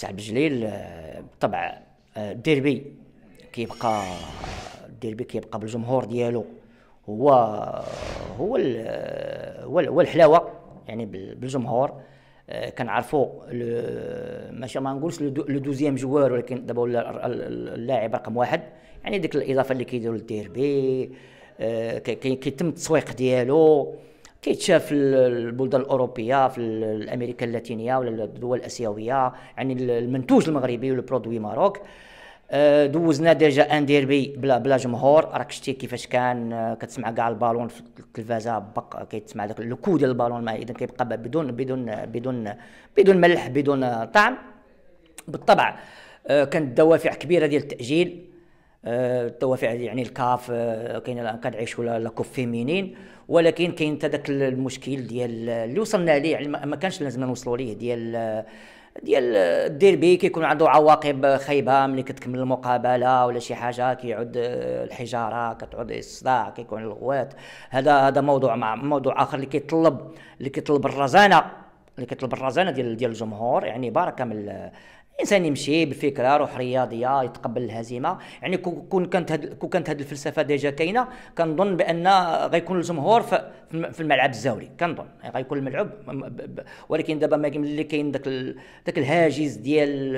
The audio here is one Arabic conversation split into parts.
السي عبد الجليل آه، بالطبع آه، الديربي كيبقى الديربي كيبقى بالجمهور ديالو هو هو هو الحلاوه يعني بالجمهور آه، كنعرفوا ماشي ما نقولش لو دوزيام جوار ولكن دابا ولا اللاعب رقم واحد يعني ديك الاضافه اللي كيديروا للديربي كيتم التسويق ديالو كيتشاف في البلدان الاوروبيه في الامريكا اللاتينيه ولا الدول الاسيويه يعني المنتوج المغربي والبرودوي ماروك آه، دوزنا ديجا ان ديربي بلا بلا جمهور راك شتي كيفاش كان آه، كتسمع كاع البالون في التلفازه بق كيتسمع داك لو ديال البالون اذا كيبقى بدون بدون بدون بدون ملح بدون طعم بالطبع آه، كانت دوافع كبيره ديال التاجيل توا يعني الكاف آه، كاين الان كنعيشوا لاكوف فيمينين ولكن كاين حتى داك المشكل ديال اللي وصلنا عليه يعني ما كانش لازم نوصلوا ليه ديال ديال آه، الديربي كيكون عنده عواقب خايبه ملي كتكمل المقابله ولا شي حاجه كيعود آه، الحجاره كتعود الصداع كيكون الغوات هذا هذا موضوع مع موضوع اخر اللي كيطلب اللي كيطلب الرزانه اللي كيطلب الرزانه ديال ديال الجمهور يعني بركه من الانسان يمشي بالفكره روح رياضيه يتقبل الهزيمه يعني كون كانت هاد كون كانت هاد الفلسفه ديجا كاينه كنظن بان غيكون الجمهور في الملعب الزاوري كنظن يعني غيكون الملعب ولكن دابا ملي كاين داك داك الهاجس ديال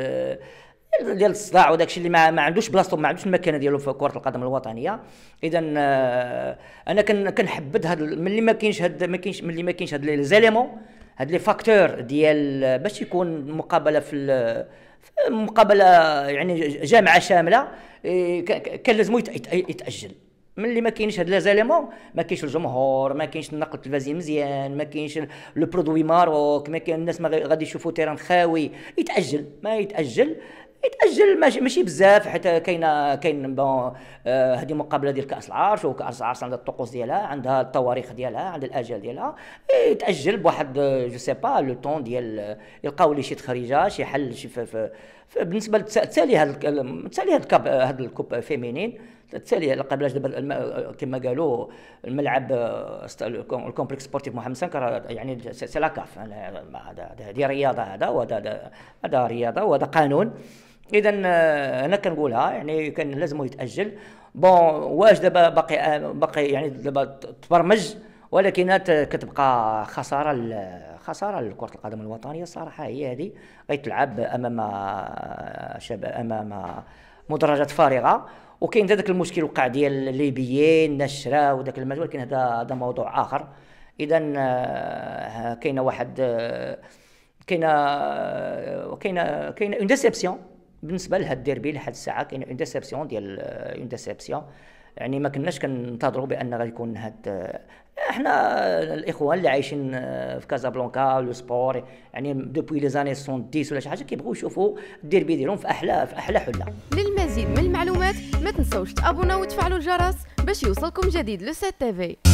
آه، ديال الصداع وداك الشيء اللي ما, ما عندوش بلاصتو ما عندوش المكانه ديالو في كره القدم الوطنيه اذا آه، انا كنحبذ هاد ملي ما كاينش هاد ما كاينش ملي ما كاينش هاد لي زاليمون هاد لي فاكتور ديال باش يكون مقابله في مقابله يعني جامعه شامله إيه، كان لازم يتاجل ملي ما كاينش هاد لازاليمون ما كاينش الجمهور ما كاينش النقل التلفزيوني مزيان ما كاينش لو برودوي ماروك ما كاين الناس ما غادي يشوفوا تيران خاوي يتاجل ما يتاجل يتاجل ماشي, بزاف حيت كاينه كاين بون آه، هذه مقابله ديال كاس العرش وكاس العرش عندها الطقوس ديالها عندها التواريخ ديالها عندها الاجال ديالها يتاجل بواحد جو سي با لو طون ديال يلقاو لي شي تخريجه شي حل شي في, في بالنسبه لتسالي هاد تسالي هاد الكاب هاد الكوب فيمينين تسالي قبل دابا كما قالوا الملعب الكومبلكس سبورتيف محمد سنكر يعني سي لا كاف هذه رياضه هذا وهذا هذا رياضه وهذا قانون اذا آه، انا كنقولها يعني كان لازم يتاجل بون واش دابا باقي آه، باقي يعني دابا تبرمج ولكن آه، كتبقى خساره خساره لكره القدم الوطنيه الصراحه هي هذه غيتلعب امام شباب امام مدرجات فارغه وكاين هذاك المشكل وقع ديال الليبيين الناس وداك المال ولكن هذا هذا موضوع اخر اذا كاينه واحد كاينه كاينه كاينه اون ديسيبسيون بالنسبه لهاد الديربي لحد الساعه كاين اون ديسيبسيون ديال اون euh، ديسيبسيون يعني ما كناش كنتظروا بان غيكون هاد آه، احنا الاخوان اللي عايشين آه، في كازابلانكا لو سبور يعني دوبوي لي زاني 70 ولا شي حاجه كيبغيو يشوفوا الديربي ديالهم في احلى في احلى حله للمزيد من المعلومات ما تنساوش تابوناو وتفعلوا الجرس باش يوصلكم جديد لو سي تي في